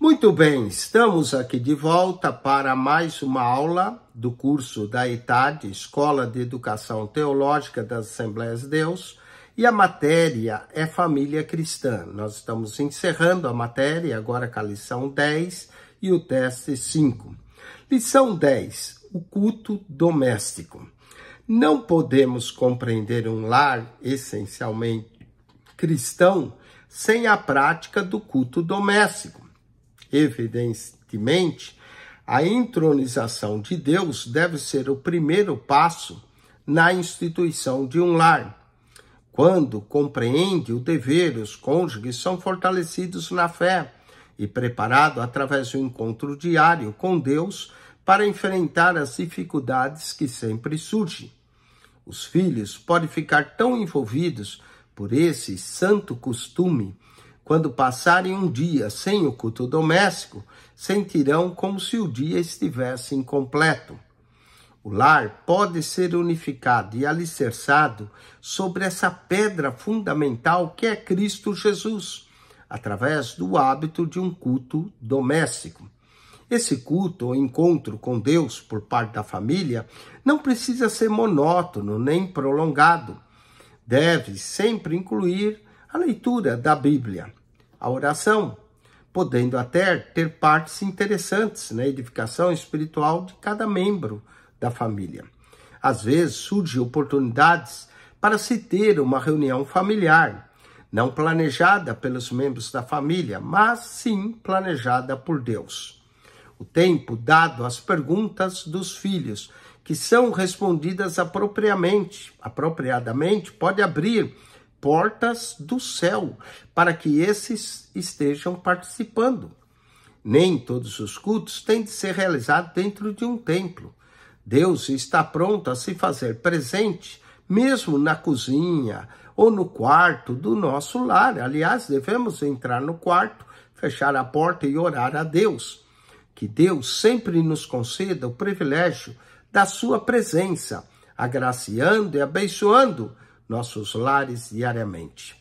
Muito bem, estamos aqui de volta para mais uma aula do curso da ETAD, Escola de Educação Teológica das Assembleias de Deus, e a matéria é Família Cristã. Nós estamos encerrando a matéria agora com a lição 10 e o teste 5. Lição 10: O culto doméstico. Não podemos compreender um lar essencialmente cristão sem a prática do culto doméstico evidentemente, a entronização de Deus deve ser o primeiro passo na instituição de um lar. Quando compreende o dever, os cônjuges são fortalecidos na fé e preparados através do encontro diário com Deus para enfrentar as dificuldades que sempre surgem. Os filhos podem ficar tão envolvidos por esse santo costume quando passarem um dia sem o culto doméstico, sentirão como se o dia estivesse incompleto. O lar pode ser unificado e alicerçado sobre essa pedra fundamental que é Cristo Jesus, através do hábito de um culto doméstico. Esse culto ou encontro com Deus por parte da família não precisa ser monótono nem prolongado. Deve sempre incluir a leitura da Bíblia, a oração, podendo até ter partes interessantes na edificação espiritual de cada membro da família. Às vezes surgem oportunidades para se ter uma reunião familiar, não planejada pelos membros da família, mas sim planejada por Deus. O tempo dado às perguntas dos filhos, que são respondidas apropriadamente, apropriadamente pode abrir portas do céu, para que esses estejam participando. Nem todos os cultos têm de ser realizados dentro de um templo. Deus está pronto a se fazer presente, mesmo na cozinha ou no quarto do nosso lar. Aliás, devemos entrar no quarto, fechar a porta e orar a Deus. Que Deus sempre nos conceda o privilégio da sua presença, agraciando e abençoando nossos lares diariamente.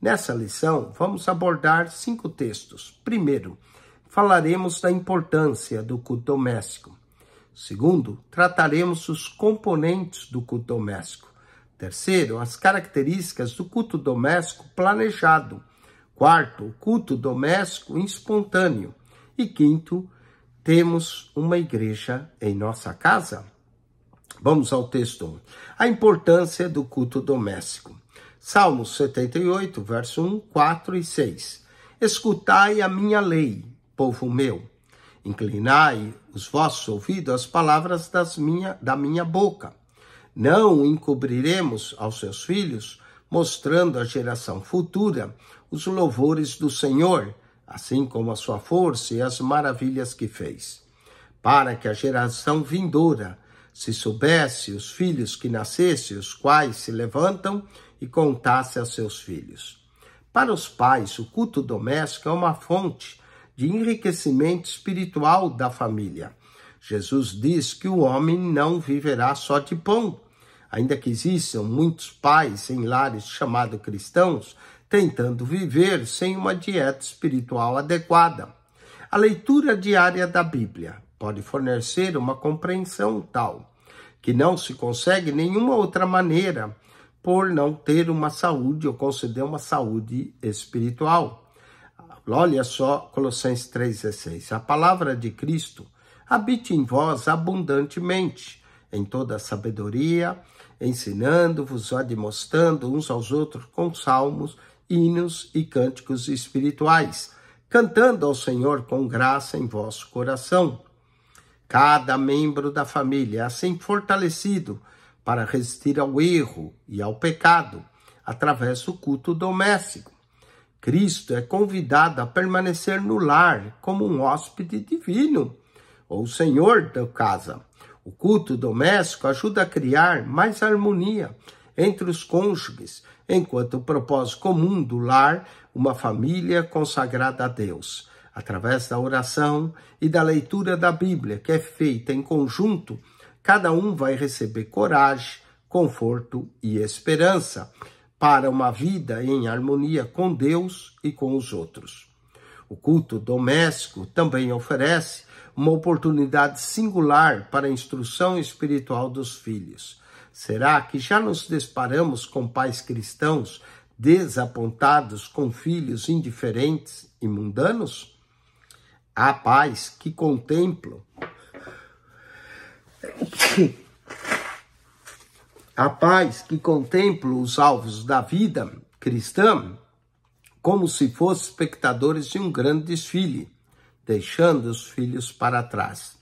Nessa lição, vamos abordar cinco textos. Primeiro, falaremos da importância do culto doméstico. Segundo, trataremos os componentes do culto doméstico. Terceiro, as características do culto doméstico planejado. Quarto, o culto doméstico espontâneo. E quinto, temos uma igreja em nossa casa? Vamos ao texto 1. A importância do culto doméstico. Salmos 78, verso 1, 4 e 6. Escutai a minha lei, povo meu. Inclinai os vossos ouvidos às palavras das minha, da minha boca. Não encobriremos aos seus filhos, mostrando à geração futura os louvores do Senhor, assim como a sua força e as maravilhas que fez, para que a geração vindoura se soubesse os filhos que nascesse, os quais se levantam, e contasse a seus filhos. Para os pais, o culto doméstico é uma fonte de enriquecimento espiritual da família. Jesus diz que o homem não viverá só de pão. Ainda que existam muitos pais em lares chamados cristãos tentando viver sem uma dieta espiritual adequada. A leitura diária da Bíblia pode fornecer uma compreensão tal, que não se consegue nenhuma outra maneira por não ter uma saúde ou conceder uma saúde espiritual. Olha só Colossenses 3,16. A palavra de Cristo habite em vós abundantemente, em toda a sabedoria, ensinando-vos, demonstrando uns aos outros com salmos, hinos e cânticos espirituais, cantando ao Senhor com graça em vosso coração cada membro da família, assim fortalecido para resistir ao erro e ao pecado através do culto doméstico. Cristo é convidado a permanecer no lar como um hóspede divino, ou senhor da casa. O culto doméstico ajuda a criar mais harmonia entre os cônjuges, enquanto o propósito comum do lar, uma família consagrada a Deus através da oração e da leitura da Bíblia, que é feita em conjunto, cada um vai receber coragem, conforto e esperança para uma vida em harmonia com Deus e com os outros. O culto doméstico também oferece uma oportunidade singular para a instrução espiritual dos filhos. Será que já nos desparamos com pais cristãos desapontados com filhos indiferentes e mundanos? a paz que contemplo, a paz que contempla os alvos da vida cristã como se fossem espectadores de um grande desfile, deixando os filhos para trás.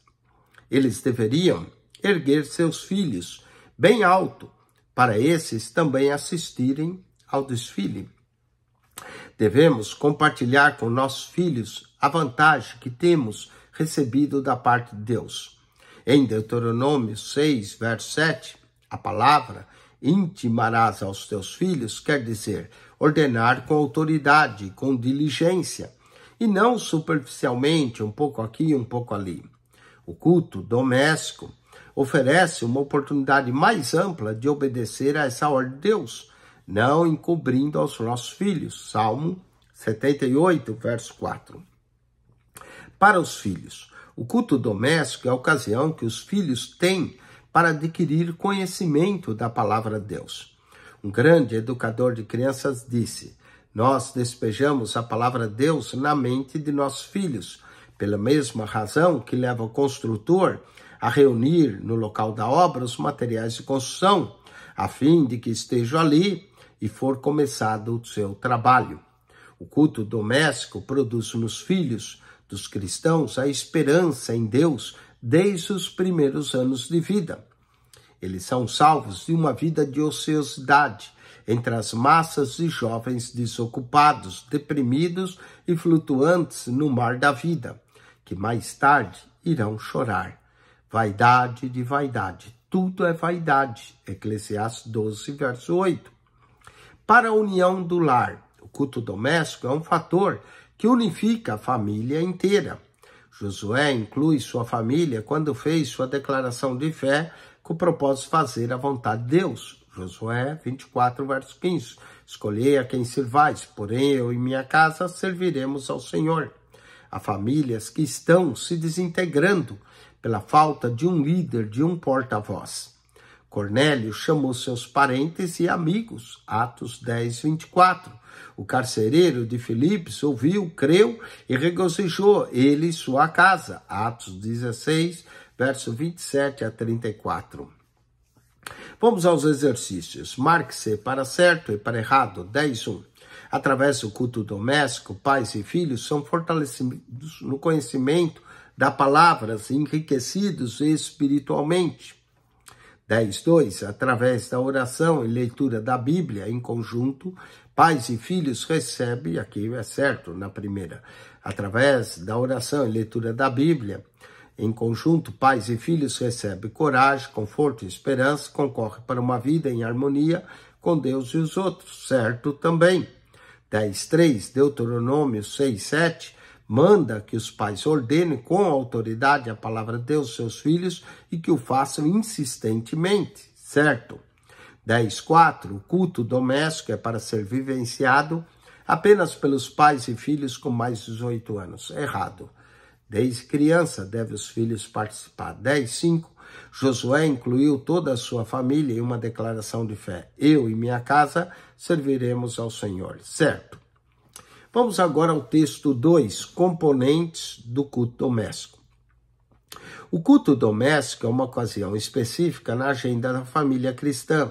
Eles deveriam erguer seus filhos bem alto para esses também assistirem ao desfile. Devemos compartilhar com nossos filhos a vantagem que temos recebido da parte de Deus. Em Deuteronômio 6, verso 7, a palavra intimarás aos teus filhos quer dizer ordenar com autoridade, com diligência, e não superficialmente, um pouco aqui, um pouco ali. O culto doméstico oferece uma oportunidade mais ampla de obedecer a essa ordem de Deus não encobrindo aos nossos filhos. Salmo 78, verso 4. Para os filhos, o culto doméstico é a ocasião que os filhos têm para adquirir conhecimento da palavra de Deus. Um grande educador de crianças disse: Nós despejamos a palavra de Deus na mente de nossos filhos, pela mesma razão que leva o construtor a reunir no local da obra os materiais de construção, a fim de que estejam ali e for começado o seu trabalho. O culto doméstico produz nos filhos dos cristãos a esperança em Deus desde os primeiros anos de vida. Eles são salvos de uma vida de ociosidade entre as massas de jovens desocupados, deprimidos e flutuantes no mar da vida, que mais tarde irão chorar. Vaidade de vaidade, tudo é vaidade. Eclesiastes 12, verso 8 para a união do lar. O culto doméstico é um fator que unifica a família inteira. Josué inclui sua família quando fez sua declaração de fé com o propósito de fazer a vontade de Deus. Josué 24, verso 15. Escolhei a quem servais, porém eu e minha casa serviremos ao Senhor. Há famílias que estão se desintegrando pela falta de um líder, de um porta-voz. Cornélio chamou seus parentes e amigos, Atos 10, 24. O carcereiro de Filipos ouviu, creu e regozijou ele e sua casa, Atos 16, verso 27 a 34. Vamos aos exercícios. Marque-se para certo e para errado, 10, 1. Através do culto doméstico, pais e filhos são fortalecidos no conhecimento da palavra, enriquecidos espiritualmente. 10:2, através da oração e leitura da Bíblia em conjunto, pais e filhos recebem, aqui é certo, na primeira, através da oração e leitura da Bíblia em conjunto, pais e filhos recebem coragem, conforto e esperança, concorre para uma vida em harmonia com Deus e os outros, certo também. 10:3, Deuteronômio 6, 7, manda que os pais ordenem com autoridade a palavra de Deus seus filhos e que o façam insistentemente, certo? 10.4. O culto doméstico é para ser vivenciado apenas pelos pais e filhos com mais de 18 anos. Errado. Desde criança deve os filhos participar. 10.5. Josué incluiu toda a sua família em uma declaração de fé. Eu e minha casa serviremos ao Senhor. Certo. Vamos agora ao texto 2, componentes do culto doméstico. O culto doméstico é uma ocasião específica na agenda da família cristã,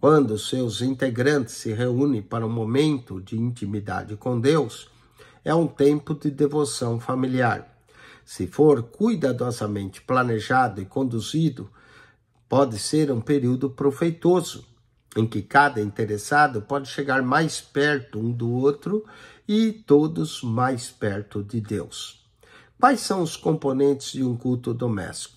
quando seus integrantes se reúnem para um momento de intimidade com Deus. É um tempo de devoção familiar. Se for cuidadosamente planejado e conduzido, pode ser um período proveitoso, em que cada interessado pode chegar mais perto um do outro e todos mais perto de Deus. Quais são os componentes de um culto doméstico?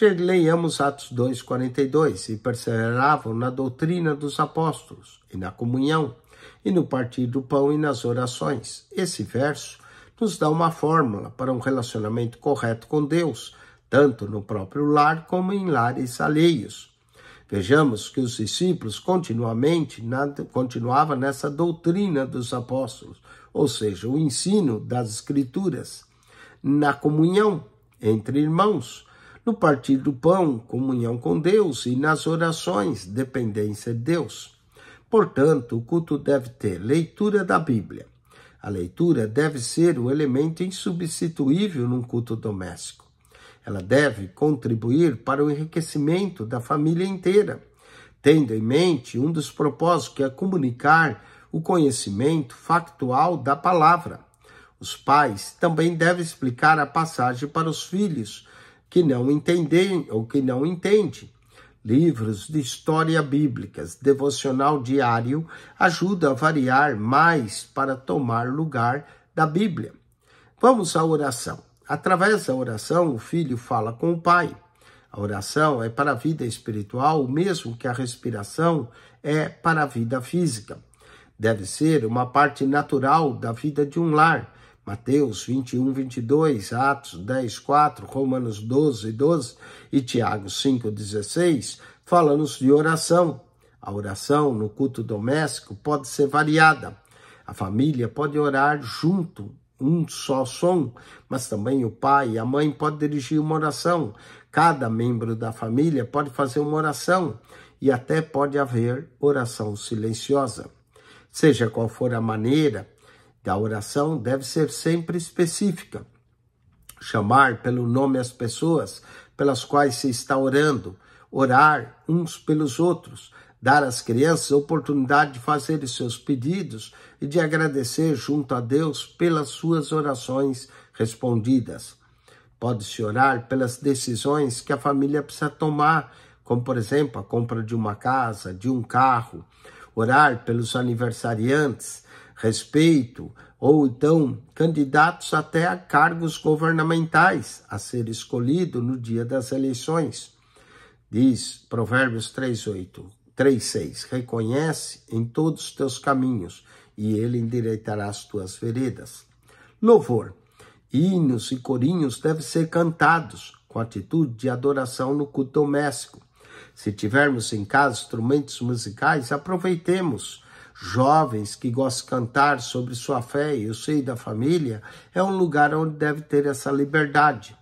Leiamos Atos 2,42, e perseveravam na doutrina dos apóstolos, e na comunhão, e no partir do pão e nas orações. Esse verso nos dá uma fórmula para um relacionamento correto com Deus, tanto no próprio lar como em lares alheios. Vejamos que os discípulos continuamente continuavam nessa doutrina dos apóstolos, ou seja, o ensino das Escrituras, na comunhão entre irmãos, no partir do pão, comunhão com Deus e nas orações, dependência de Deus. Portanto, o culto deve ter leitura da Bíblia. A leitura deve ser um elemento insubstituível num culto doméstico. Ela deve contribuir para o enriquecimento da família inteira, tendo em mente um dos propósitos que é comunicar o conhecimento factual da palavra. Os pais também devem explicar a passagem para os filhos que não entendem ou que não entendem. Livros de história bíblicas, devocional diário, ajuda a variar mais para tomar lugar da Bíblia. Vamos à oração. Através da oração, o filho fala com o pai. A oração é para a vida espiritual, o mesmo que a respiração é para a vida física. Deve ser uma parte natural da vida de um lar. Mateus 21, 22, Atos 10, 4, Romanos 12, 12 e Tiago 5, 16 falamos de oração. A oração no culto doméstico pode ser variada. A família pode orar junto um só som, mas também o pai e a mãe podem dirigir uma oração. Cada membro da família pode fazer uma oração e até pode haver oração silenciosa. Seja qual for a maneira da oração, deve ser sempre específica. Chamar pelo nome as pessoas pelas quais se está orando, orar uns pelos outros, dar às crianças a oportunidade de fazer os seus pedidos e de agradecer junto a Deus pelas suas orações respondidas. Pode-se orar pelas decisões que a família precisa tomar, como por exemplo a compra de uma casa, de um carro, orar pelos aniversariantes, respeito, ou então candidatos até a cargos governamentais a ser escolhido no dia das eleições. Diz Provérbios 3:8. 3,6 Reconhece em todos os teus caminhos, e ele endireitará as tuas veredas. Louvor. Hinos e corinhos devem ser cantados com atitude de adoração no culto doméstico. Se tivermos em casa instrumentos musicais, aproveitemos. Jovens que gostam de cantar sobre sua fé e o seio da família é um lugar onde deve ter essa liberdade.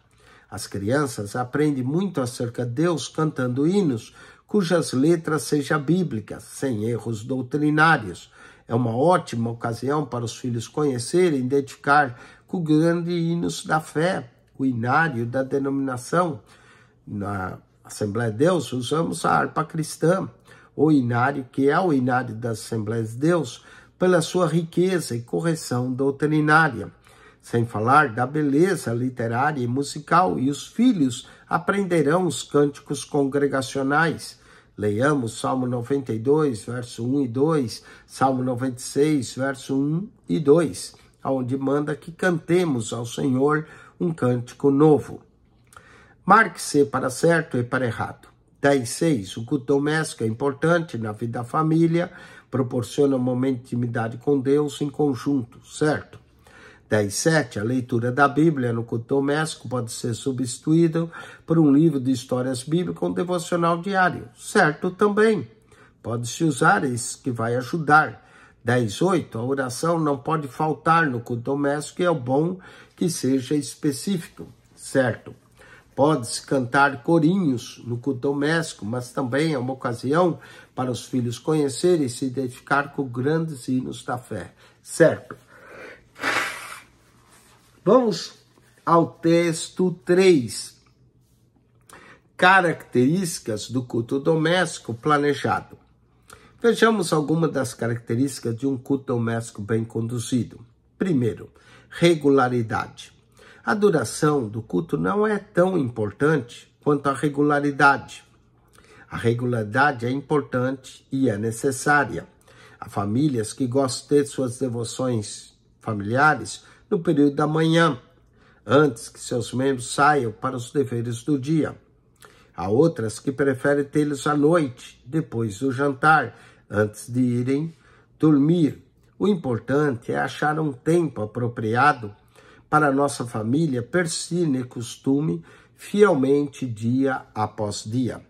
As crianças aprendem muito acerca de Deus cantando hinos cujas letras sejam bíblicas, sem erros doutrinários. É uma ótima ocasião para os filhos conhecerem e identificar com o grande hinos da fé, o inário da denominação. Na Assembleia de Deus, usamos a harpa cristã, o inário, que é o inário das Assembleias de Deus, pela sua riqueza e correção doutrinária. Sem falar da beleza literária e musical, e os filhos aprenderão os cânticos congregacionais Leiamos Salmo 92, verso 1 e 2, Salmo 96, verso 1 e 2, onde manda que cantemos ao Senhor um cântico novo. Marque-se para certo e para errado. 10, 6. O culto doméstico é importante na vida da família, proporciona um momento de intimidade com Deus em conjunto, certo? 17 a leitura da Bíblia no culto doméstico pode ser substituída por um livro de histórias bíblicas ou um devocional diário. Certo também. Pode-se usar isso que vai ajudar. 18 a oração não pode faltar no culto doméstico e é bom que seja específico. Certo. Pode-se cantar corinhos no culto doméstico, mas também é uma ocasião para os filhos conhecerem e se identificar com grandes hinos da fé. Certo. Vamos ao texto 3. Características do culto doméstico planejado. Vejamos algumas das características de um culto doméstico bem conduzido. Primeiro, regularidade. A duração do culto não é tão importante quanto a regularidade. A regularidade é importante e é necessária. Há famílias que gostam de suas devoções familiares no período da manhã, antes que seus membros saiam para os deveres do dia. Há outras que preferem tê-los à noite, depois do jantar, antes de irem dormir. O importante é achar um tempo apropriado para nossa família persistir e né, costume fielmente dia após dia.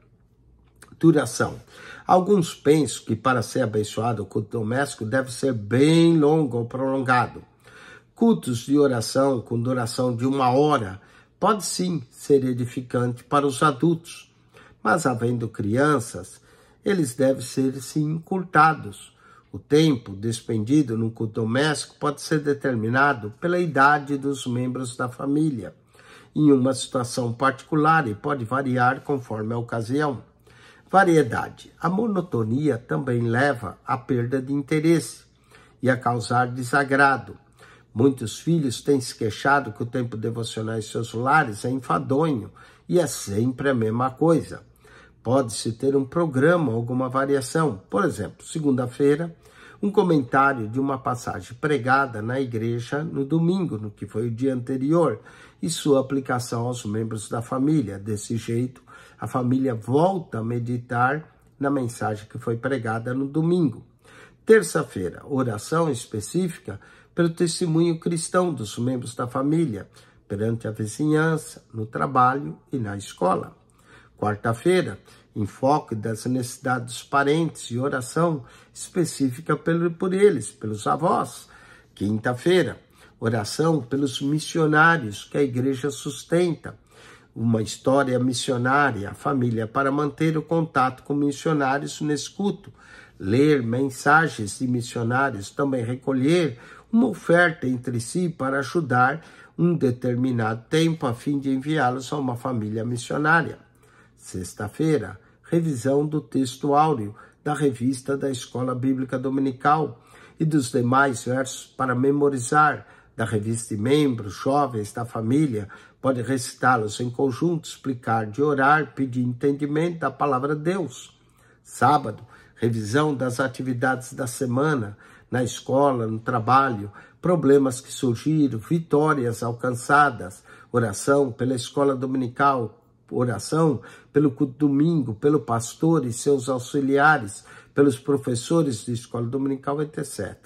Duração. Alguns pensam que para ser abençoado o culto doméstico deve ser bem longo ou prolongado. Cultos de oração com duração de uma hora pode sim ser edificante para os adultos, mas havendo crianças, eles devem ser sim encurtados. O tempo despendido no culto doméstico pode ser determinado pela idade dos membros da família, em uma situação particular e pode variar conforme a ocasião. Variedade. A monotonia também leva à perda de interesse e a causar desagrado. Muitos filhos têm se queixado que o tempo devocional em seus lares é enfadonho e é sempre a mesma coisa. Pode-se ter um programa, alguma variação. Por exemplo, segunda-feira, um comentário de uma passagem pregada na igreja no domingo, no que foi o dia anterior, e sua aplicação aos membros da família. Desse jeito, a família volta a meditar na mensagem que foi pregada no domingo. Terça-feira, oração específica pelo testemunho cristão dos membros da família, perante a vizinhança, no trabalho e na escola. Quarta-feira, enfoque das necessidades dos parentes e oração específica por eles, pelos avós. Quinta-feira, oração pelos missionários que a igreja sustenta. Uma história missionária, a família, para manter o contato com missionários nesse culto ler mensagens de missionários, também recolher uma oferta entre si para ajudar um determinado tempo a fim de enviá-los a uma família missionária. Sexta-feira, revisão do texto áureo da revista da Escola Bíblica Dominical e dos demais versos para memorizar da revista de membros, jovens da família, pode recitá-los em conjunto, explicar de orar, pedir entendimento da palavra de Deus. Sábado, revisão das atividades da semana, na escola, no trabalho, problemas que surgiram, vitórias alcançadas, oração pela escola dominical, oração pelo culto domingo, pelo pastor e seus auxiliares, pelos professores de escola dominical, etc.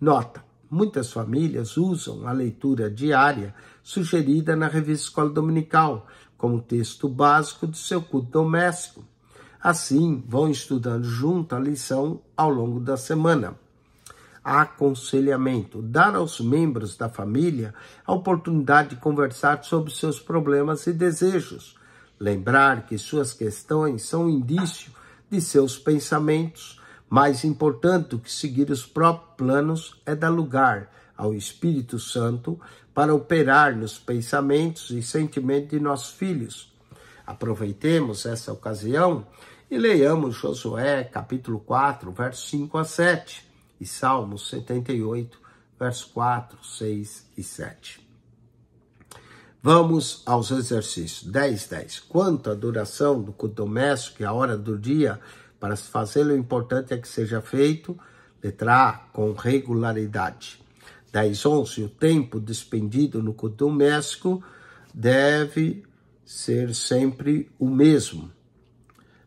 Nota: muitas famílias usam a leitura diária sugerida na revista Escola Dominical como texto básico do seu culto doméstico Assim, vão estudando junto a lição ao longo da semana. Aconselhamento: dar aos membros da família a oportunidade de conversar sobre seus problemas e desejos. Lembrar que suas questões são um indício de seus pensamentos. Mais importante do que seguir os próprios planos é dar lugar ao Espírito Santo para operar nos pensamentos e sentimentos de nossos filhos. Aproveitemos essa ocasião e leiamos Josué capítulo 4, verso 5 a 7 e Salmos 78, verso 4, 6 e 7. Vamos aos exercícios. 10, 10. Quanto à duração do culto doméstico e é a hora do dia, para se fazê-lo, o importante é que seja feito, letra A, com regularidade. 10, 11. O tempo despendido no culto doméstico deve ser sempre o mesmo.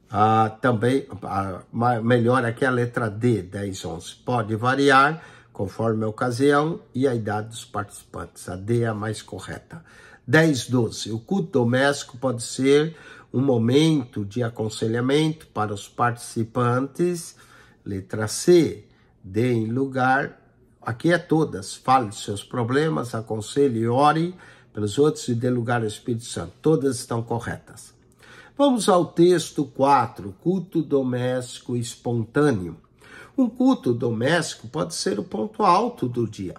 Ah, também, ah, melhor aqui é a letra D, 10, 11. Pode variar conforme a ocasião e a idade dos participantes. A D é a mais correta. 10, 12. O culto doméstico pode ser um momento de aconselhamento para os participantes. Letra C. D em lugar. Aqui é todas. Fale de seus problemas, aconselhe e ore pelos outros e dê lugar ao Espírito Santo. Todas estão corretas. Vamos ao texto 4, culto doméstico espontâneo. Um culto doméstico pode ser o ponto alto do dia,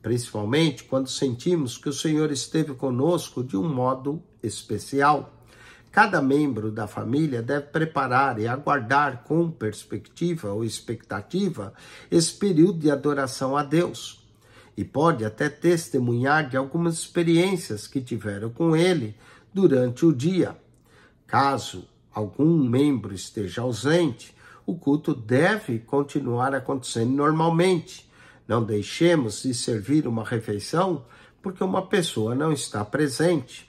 principalmente quando sentimos que o Senhor esteve conosco de um modo especial. Cada membro da família deve preparar e aguardar com perspectiva ou expectativa esse período de adoração a Deus e pode até testemunhar de algumas experiências que tiveram com ele durante o dia. Caso algum membro esteja ausente, o culto deve continuar acontecendo normalmente. Não deixemos de servir uma refeição porque uma pessoa não está presente.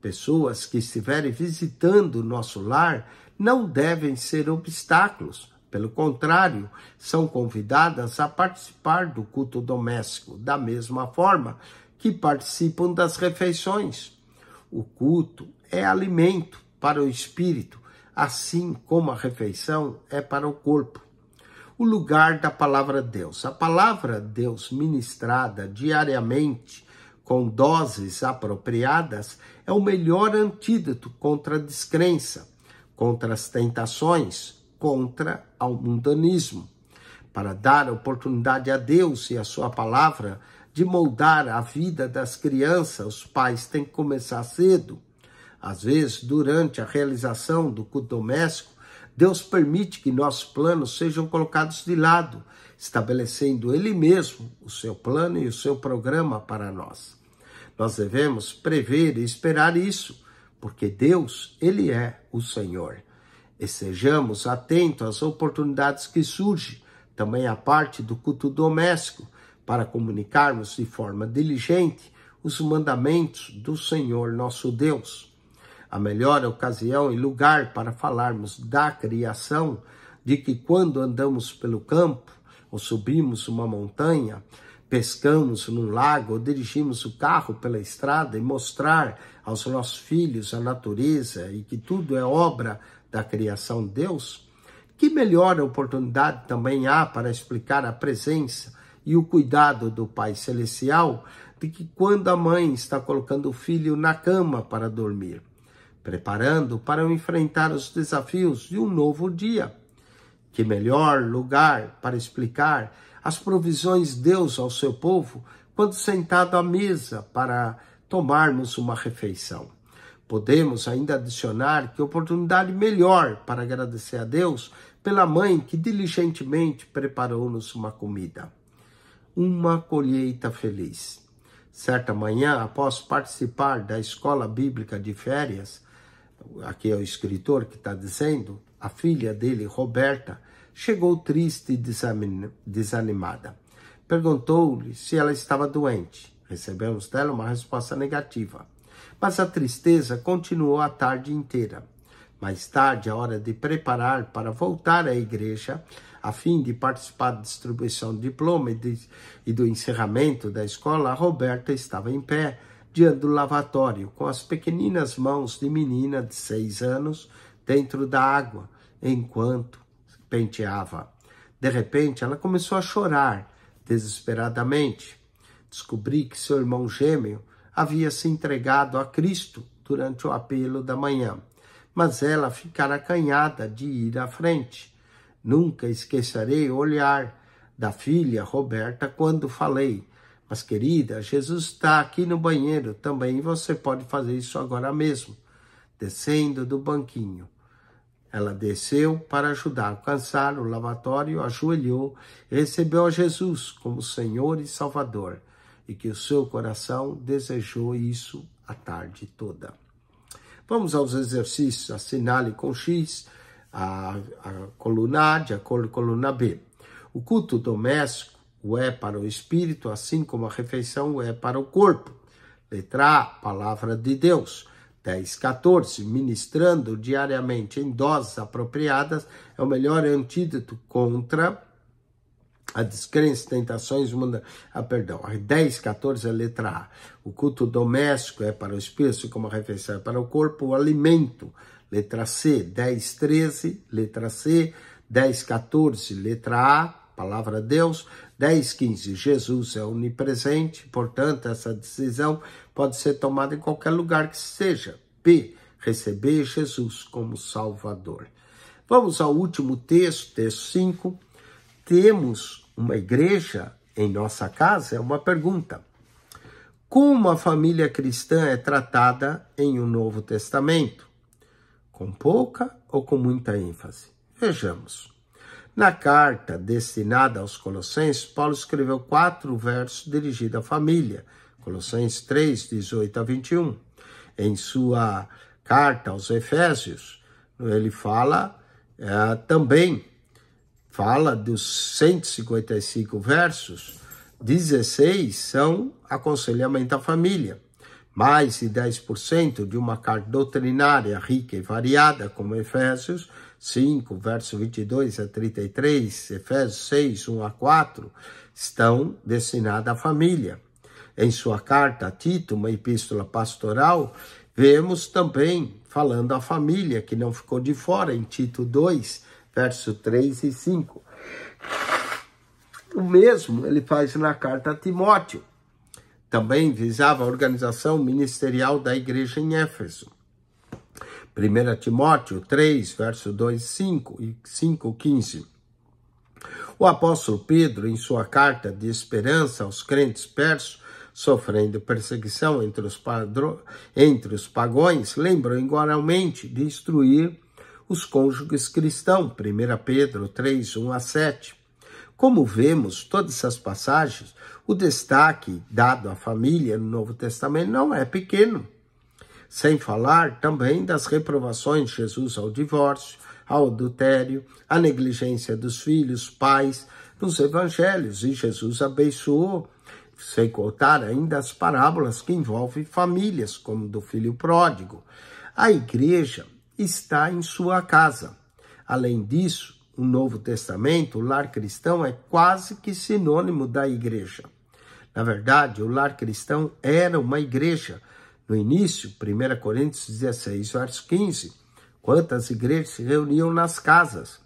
Pessoas que estiverem visitando o nosso lar não devem ser obstáculos. Pelo contrário, são convidadas a participar do culto doméstico, da mesma forma que participam das refeições. O culto é alimento para o espírito, assim como a refeição é para o corpo. O lugar da palavra Deus. A palavra Deus ministrada diariamente com doses apropriadas é o melhor antídoto contra a descrença, contra as tentações, contra o mundanismo, para dar oportunidade a Deus e a sua palavra de moldar a vida das crianças, os pais têm que começar cedo às vezes, durante a realização do culto doméstico, Deus permite que nossos planos sejam colocados de lado, estabelecendo Ele mesmo o seu plano e o seu programa para nós. Nós devemos prever e esperar isso, porque Deus, Ele é o Senhor. Estejamos atentos às oportunidades que surgem, também à parte do culto doméstico, para comunicarmos de forma diligente os mandamentos do Senhor nosso Deus a melhor ocasião e lugar para falarmos da criação, de que quando andamos pelo campo, ou subimos uma montanha, pescamos num lago, ou dirigimos o carro pela estrada e mostrar aos nossos filhos a natureza e que tudo é obra da criação de Deus, que melhor oportunidade também há para explicar a presença e o cuidado do Pai Celestial de que quando a mãe está colocando o filho na cama para dormir, preparando para enfrentar os desafios de um novo dia. Que melhor lugar para explicar as provisões de Deus ao seu povo quando sentado à mesa para tomarmos uma refeição. Podemos ainda adicionar que oportunidade melhor para agradecer a Deus pela mãe que diligentemente preparou-nos uma comida. Uma colheita feliz. Certa manhã, após participar da escola bíblica de férias, aqui é o escritor que está dizendo, a filha dele, Roberta, chegou triste e desanimada. Perguntou-lhe se ela estava doente. Recebemos dela uma resposta negativa. Mas a tristeza continuou a tarde inteira. Mais tarde, a hora de preparar para voltar à igreja, a fim de participar da distribuição de diploma e, de, e do encerramento da escola, Roberta estava em pé, diante do lavatório, com as pequeninas mãos de menina de seis anos dentro da água, enquanto penteava. De repente, ela começou a chorar desesperadamente. Descobri que seu irmão gêmeo havia se entregado a Cristo durante o apelo da manhã, mas ela ficara acanhada de ir à frente. Nunca esquecerei o olhar da filha Roberta quando falei: mas querida, Jesus está aqui no banheiro também. Você pode fazer isso agora mesmo, descendo do banquinho. Ela desceu para ajudar a alcançar o lavatório, ajoelhou e recebeu a Jesus como Senhor e Salvador, e que o seu coração desejou isso a tarde toda. Vamos aos exercícios. Assinale com X a, a coluna A de acordo com a coluna B. O culto doméstico o é para o espírito, assim como a refeição o é para o corpo. Letra A, palavra de Deus. 10, 14, ministrando diariamente em doses apropriadas é o melhor antídoto contra a descrença, tentações, manda... ah, perdão, 10, 14 é letra A. O culto doméstico é para o espírito, assim como a refeição é para o corpo, o alimento, letra C. 10, 13, letra C. 10, 14, letra A, palavra Deus. 10,15. Jesus é onipresente, portanto, essa decisão pode ser tomada em qualquer lugar que seja. P. Receber Jesus como Salvador. Vamos ao último texto, texto 5. Temos uma igreja em nossa casa? É uma pergunta. Como a família cristã é tratada em um Novo Testamento? Com pouca ou com muita ênfase? Vejamos. Na carta destinada aos Colossenses, Paulo escreveu quatro versos dirigidos à família, Colossenses 3, 18 a 21. Em sua carta aos Efésios, ele fala é, também, fala dos 155 versos, 16 são aconselhamento à família. Mais de 10% de uma carta doutrinária rica e variada, como Efésios, 5, verso 22 a 33, Efésios 6, 1 a 4, estão destinadas à família. Em sua carta a Tito, uma epístola pastoral, vemos também falando à família, que não ficou de fora, em Tito 2, verso 3 e 5. O mesmo ele faz na carta a Timóteo. Também visava a organização ministerial da igreja em Éfeso. 1 Timóteo 3, verso 2, 5 e 5, 15. O apóstolo Pedro, em sua carta de esperança aos crentes persos, sofrendo perseguição entre os, padrões, entre os pagões, lembram igualmente de instruir os cônjuges cristãos, 1 Pedro 3, 1 a 7. Como vemos todas essas passagens, o destaque dado à família no Novo Testamento não é pequeno sem falar também das reprovações de Jesus ao divórcio, ao adultério, à negligência dos filhos, pais, nos evangelhos, e Jesus abençoou, sem contar ainda as parábolas que envolvem famílias, como do filho pródigo. A igreja está em sua casa. Além disso, o Novo Testamento, o lar cristão, é quase que sinônimo da igreja. Na verdade, o lar cristão era uma igreja, no início, 1 Coríntios 16, verso 15, quantas igrejas se reuniam nas casas.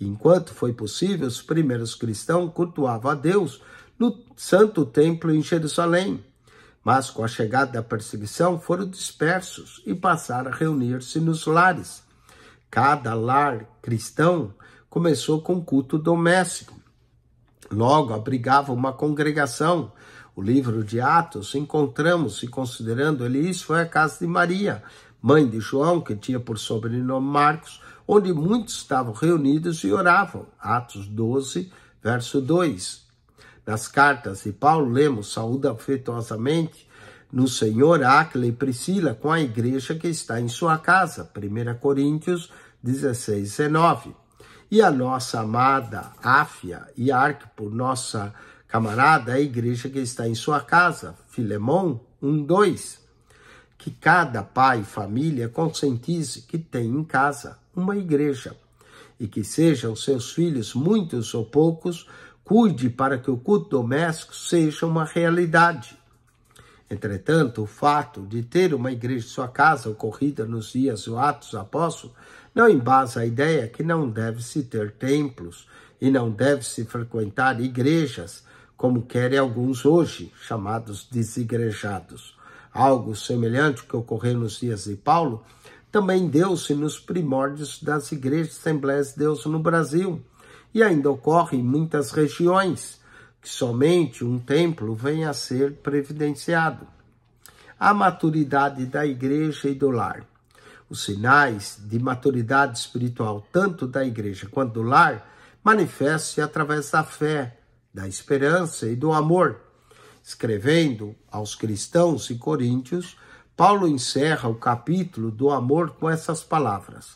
Enquanto foi possível, os primeiros cristãos cultuavam a Deus no santo templo em Jerusalém. Mas com a chegada da perseguição foram dispersos e passaram a reunir-se nos lares. Cada lar cristão começou com culto doméstico. Logo abrigava uma congregação o livro de Atos, encontramos, se considerando ele isso, foi é a casa de Maria, mãe de João, que tinha por sobrenome Marcos, onde muitos estavam reunidos e oravam. Atos 12, verso 2. Nas cartas de Paulo, lemos: saúda afetuosamente no Senhor Áquila e Priscila com a igreja que está em sua casa. 1 Coríntios 16, 19. E a nossa amada Áfia e Arquipo, nossa Camarada, a igreja que está em sua casa, Filemão 1:2, que cada pai e família conscientize que tem em casa uma igreja e que sejam seus filhos muitos ou poucos, cuide para que o culto doméstico seja uma realidade. Entretanto, o fato de ter uma igreja em sua casa ocorrida nos dias do Atos Apóstolo não embasa a ideia que não deve-se ter templos e não deve-se frequentar igrejas como querem alguns hoje, chamados desigrejados. Algo semelhante que ocorreu nos dias de Paulo também deu-se nos primórdios das igrejas Assembleias de Deus no Brasil e ainda ocorre em muitas regiões, que somente um templo vem a ser previdenciado. A maturidade da igreja e do lar. Os sinais de maturidade espiritual, tanto da igreja quanto do lar, manifestam-se através da fé, da esperança e do amor. Escrevendo aos cristãos e coríntios, Paulo encerra o capítulo do amor com essas palavras.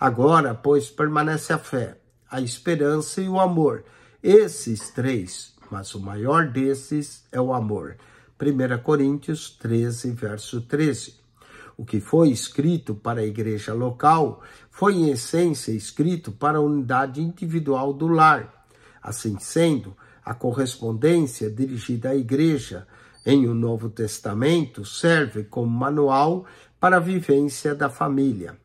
Agora, pois, permanece a fé, a esperança e o amor, esses três, mas o maior desses é o amor. 1 Coríntios 13, verso 13. O que foi escrito para a igreja local foi, em essência, escrito para a unidade individual do lar. Assim sendo, a correspondência dirigida à Igreja em o Novo Testamento serve como manual para a vivência da família.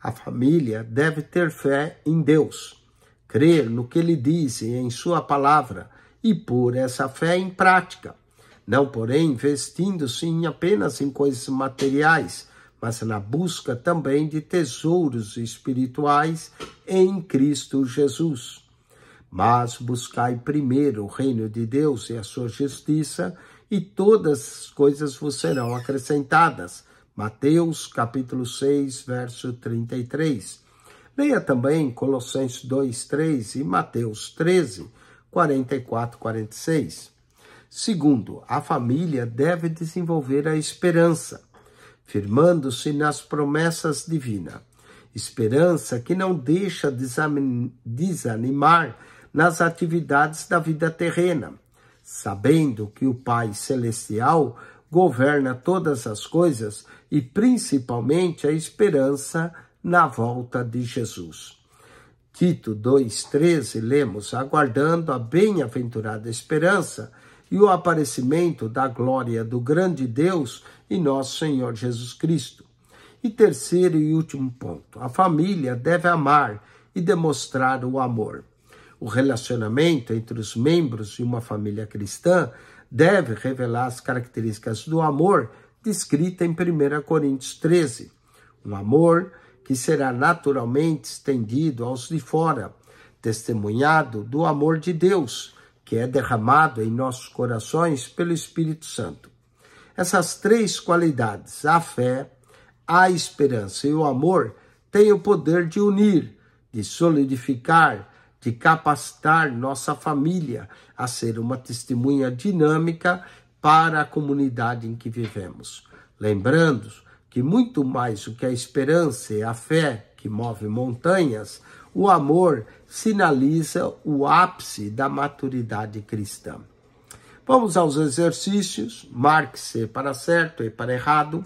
A família deve ter fé em Deus, crer no que ele diz e em sua palavra e pôr essa fé em prática, não, porém, investindo-se apenas em coisas materiais, mas na busca também de tesouros espirituais em Cristo Jesus. Mas buscai primeiro o reino de Deus e a sua justiça, e todas as coisas vos serão acrescentadas. Mateus capítulo 6, verso 33. Leia também Colossenses 2, 3 e Mateus 13, 44, 46. Segundo, a família deve desenvolver a esperança, firmando-se nas promessas divinas. Esperança que não deixa desanimar nas atividades da vida terrena, sabendo que o Pai Celestial governa todas as coisas e principalmente a esperança na volta de Jesus. Tito 2,13 lemos: aguardando a bem-aventurada esperança e o aparecimento da glória do grande Deus e nosso Senhor Jesus Cristo. E terceiro e último ponto: a família deve amar e demonstrar o amor o relacionamento entre os membros de uma família cristã deve revelar as características do amor descrita em 1 Coríntios 13. Um amor que será naturalmente estendido aos de fora, testemunhado do amor de Deus, que é derramado em nossos corações pelo Espírito Santo. Essas três qualidades, a fé, a esperança e o amor, têm o poder de unir, de solidificar, de capacitar nossa família a ser uma testemunha dinâmica para a comunidade em que vivemos. Lembrando que muito mais do que a esperança e a fé que move montanhas, o amor sinaliza o ápice da maturidade cristã. Vamos aos exercícios, marque-se para certo e para errado.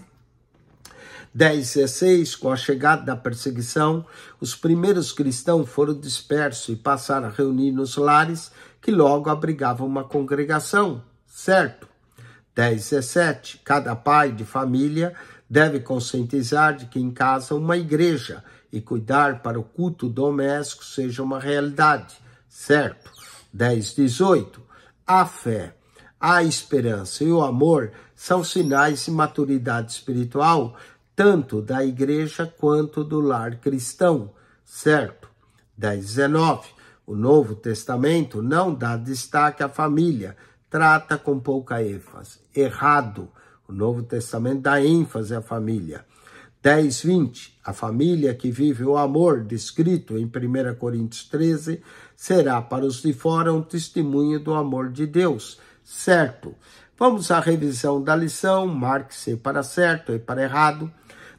10,16, com a chegada da perseguição, os primeiros cristãos foram dispersos e passaram a reunir nos lares que logo abrigavam uma congregação, certo? 10,17, cada pai de família deve conscientizar de que em casa uma igreja e cuidar para o culto doméstico seja uma realidade, certo? 10,18, a fé a esperança e o amor são sinais de maturidade espiritual tanto da igreja quanto do lar cristão, certo? 19. O Novo Testamento não dá destaque à família, trata com pouca ênfase. Errado. O Novo Testamento dá ênfase à família. 10, 20. A família que vive o amor descrito em 1 Coríntios 13 será para os de fora um testemunho do amor de Deus, certo? Vamos à revisão da lição, marque-se para certo e para errado.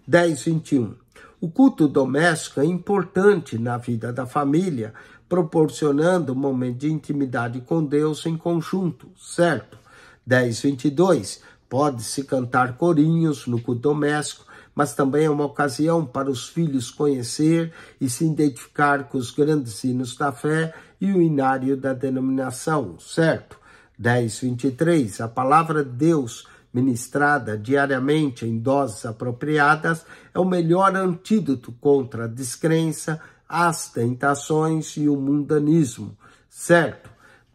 10, 21. O culto doméstico é importante na vida da família, proporcionando um momento de intimidade com Deus em conjunto, certo? 10, 22. Pode-se cantar corinhos no culto doméstico, mas também é uma ocasião para os filhos conhecer e se identificar com os grandes hinos da fé e o inário da denominação, certo? 10, 23. A palavra de Deus ministrada diariamente em doses apropriadas, é o melhor antídoto contra a descrença, as tentações e o mundanismo, certo?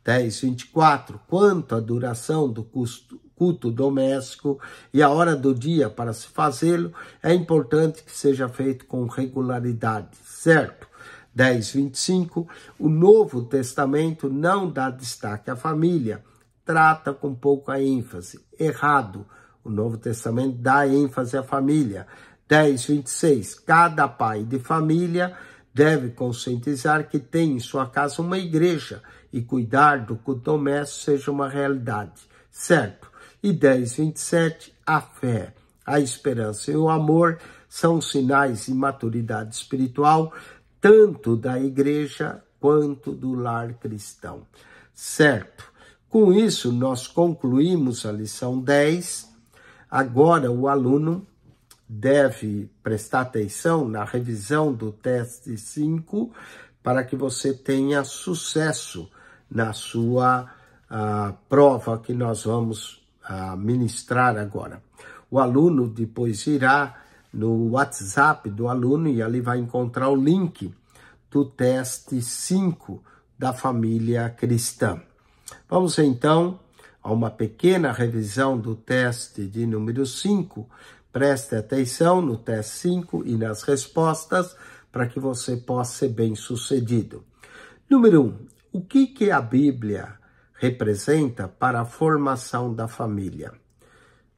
10.24. Quanto à duração do custo, culto doméstico e a hora do dia para se fazê-lo, é importante que seja feito com regularidade, certo? 10.25 o Novo Testamento não dá destaque à família, trata com pouca ênfase. Errado. O Novo Testamento dá ênfase à família. 10, 26. Cada pai de família deve conscientizar que tem em sua casa uma igreja e cuidar do o doméstico seja uma realidade. Certo. E 10, 27. A fé, a esperança e o amor são sinais de maturidade espiritual, tanto da igreja quanto do lar cristão. Certo. Com isso, nós concluímos a lição 10. Agora, o aluno deve prestar atenção na revisão do teste 5 para que você tenha sucesso na sua ah, prova que nós vamos ah, ministrar agora. O aluno depois irá no WhatsApp do aluno e ali vai encontrar o link do teste 5 da família cristã. Vamos então a uma pequena revisão do teste de número 5. Preste atenção no teste 5 e nas respostas para que você possa ser bem sucedido. Número 1. Um, o que, que a Bíblia representa para a formação da família?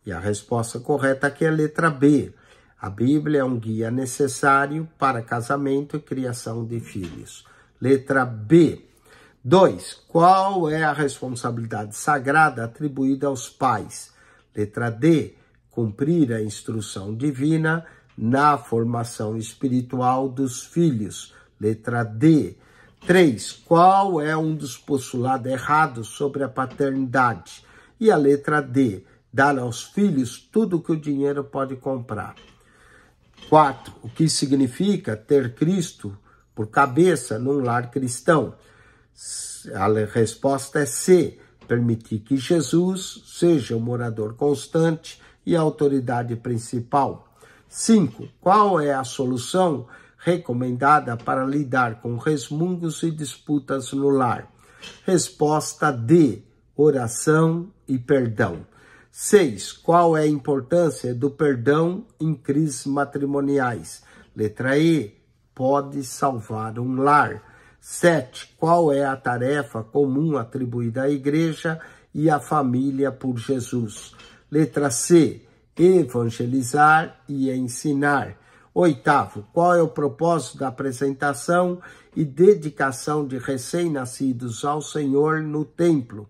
E a resposta correta aqui é a letra B. A Bíblia é um guia necessário para casamento e criação de filhos. Letra B. 2. Qual é a responsabilidade sagrada atribuída aos pais? Letra D. Cumprir a instrução divina na formação espiritual dos filhos. Letra D. 3. Qual é um dos postulados errados sobre a paternidade? E a letra D. Dar aos filhos tudo que o dinheiro pode comprar. 4. O que significa ter Cristo por cabeça num lar cristão? A resposta é C. permitir que Jesus seja o morador constante e a autoridade principal. 5. Qual é a solução recomendada para lidar com resmungos e disputas no lar? Resposta D. Oração e perdão. 6. Qual é a importância do perdão em crises matrimoniais? Letra E. Pode salvar um lar. 7. Qual é a tarefa comum atribuída à igreja e à família por Jesus? Letra C. Evangelizar e ensinar. Oitavo, qual é o propósito da apresentação e dedicação de recém-nascidos ao Senhor no templo?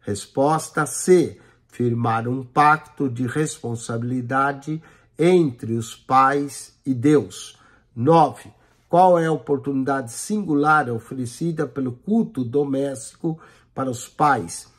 Resposta C. Firmar um pacto de responsabilidade entre os pais e Deus. Nove, qual é a oportunidade singular oferecida pelo culto doméstico para os pais?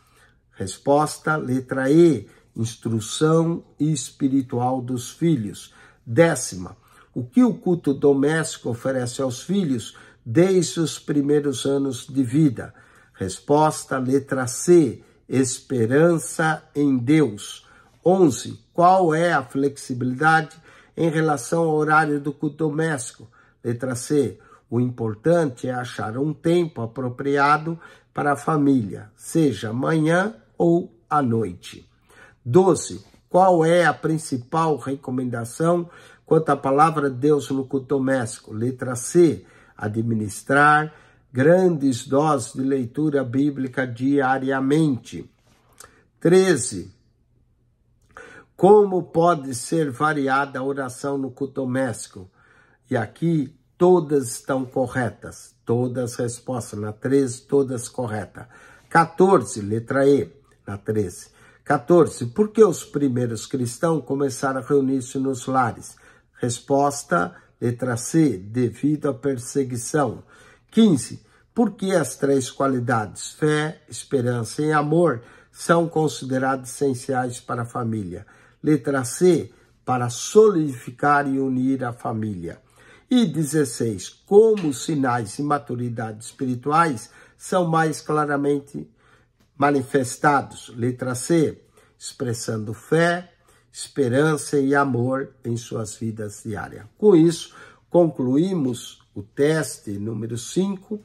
Resposta, letra E, instrução espiritual dos filhos. Décima, o que o culto doméstico oferece aos filhos desde os primeiros anos de vida? Resposta, letra C, esperança em Deus. Onze. Qual é a flexibilidade em relação ao horário do culto doméstico? Letra C. O importante é achar um tempo apropriado para a família, seja manhã ou à noite. 12. Qual é a principal recomendação quanto à palavra Deus no culto doméstico? Letra C. Administrar grandes doses de leitura bíblica diariamente. 13. Como pode ser variada a oração no culto doméstico? E aqui todas estão corretas, todas respostas. Na 13, todas corretas. 14, letra E, na 13. 14. Por que os primeiros cristãos começaram a reunir-se nos lares? Resposta, letra C, devido à perseguição. 15. Por que as três qualidades, fé, esperança e amor, são consideradas essenciais para a família? Letra C, para solidificar e unir a família. E 16. Como os sinais de maturidade espirituais são mais claramente manifestados. Letra C. Expressando fé, esperança e amor em suas vidas diárias. Com isso, concluímos o teste número 5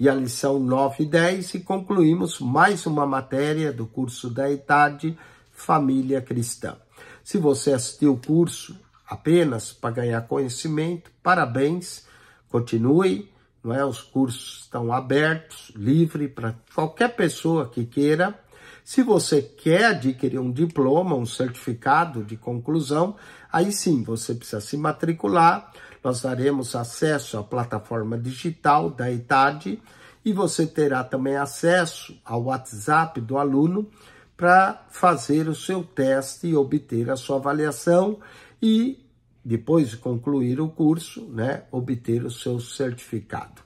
e a lição 9 e 10 e concluímos mais uma matéria do curso da ETAD Família Cristã. Se você assistiu o curso apenas para ganhar conhecimento. Parabéns, continue, não é? Os cursos estão abertos, livre para qualquer pessoa que queira. Se você quer adquirir um diploma, um certificado de conclusão, aí sim você precisa se matricular. Nós daremos acesso à plataforma digital da ETAD e você terá também acesso ao WhatsApp do aluno para fazer o seu teste e obter a sua avaliação e depois de concluir o curso, né, obter o seu certificado.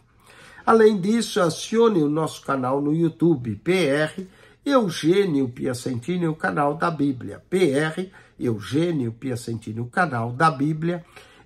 Além disso, acione o nosso canal no YouTube, PR Eugênio Piacentini, o canal da Bíblia. PR Eugênio Piacentini, o canal da Bíblia.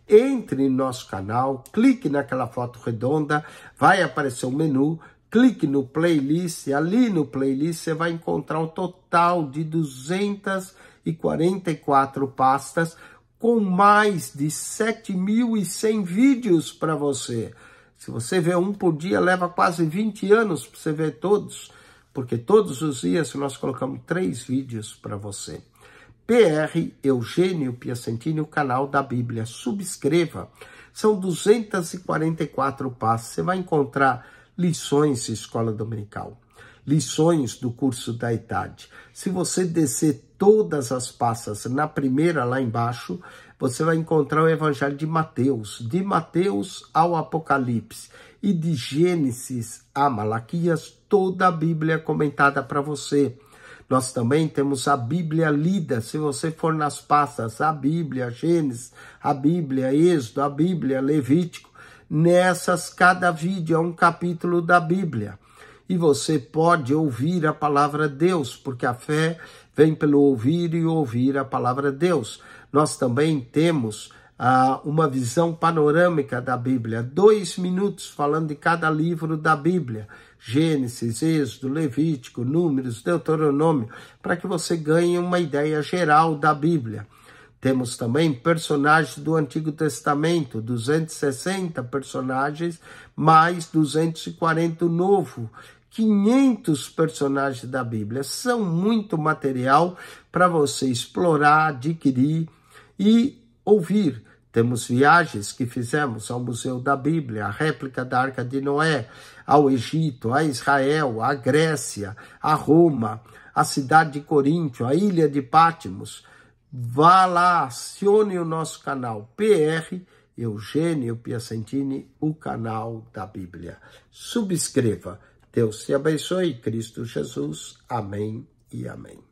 Entre em nosso canal, clique naquela foto redonda, vai aparecer o um menu, clique no playlist, ali no playlist você vai encontrar um total de 244 pastas com mais de 7.100 vídeos para você. Se você vê um por dia, leva quase 20 anos para você ver todos, porque todos os dias nós colocamos três vídeos para você. PR Eugênio Piacentini, o canal da Bíblia. Subscreva. São 244 passos. Você vai encontrar lições de escola dominical, lições do curso da idade. Se você descer todas as passas na primeira lá embaixo, você vai encontrar o Evangelho de Mateus, de Mateus ao Apocalipse e de Gênesis a Malaquias, toda a Bíblia comentada para você. Nós também temos a Bíblia lida, se você for nas pastas, a Bíblia, Gênesis, a Bíblia, Êxodo, a Bíblia, Levítico, nessas cada vídeo é um capítulo da Bíblia e você pode ouvir a palavra de Deus, porque a fé vem pelo ouvir e ouvir a palavra de Deus. Nós também temos ah, uma visão panorâmica da Bíblia, dois minutos falando de cada livro da Bíblia. Gênesis, Êxodo, Levítico, Números, Deuteronômio, para que você ganhe uma ideia geral da Bíblia. Temos também personagens do Antigo Testamento, 260 personagens, mais 240 Novo, 500 personagens da Bíblia. São muito material para você explorar, adquirir e ouvir. Temos viagens que fizemos ao Museu da Bíblia, a réplica da Arca de Noé, ao Egito, a Israel, à Grécia, a Roma, a cidade de Coríntio, a ilha de Pátimos. Vá lá, acione o nosso canal PR Eugênio Piacentini, o canal da Bíblia. Subscreva Deus te abençoe, Cristo Jesus. Amém e amém.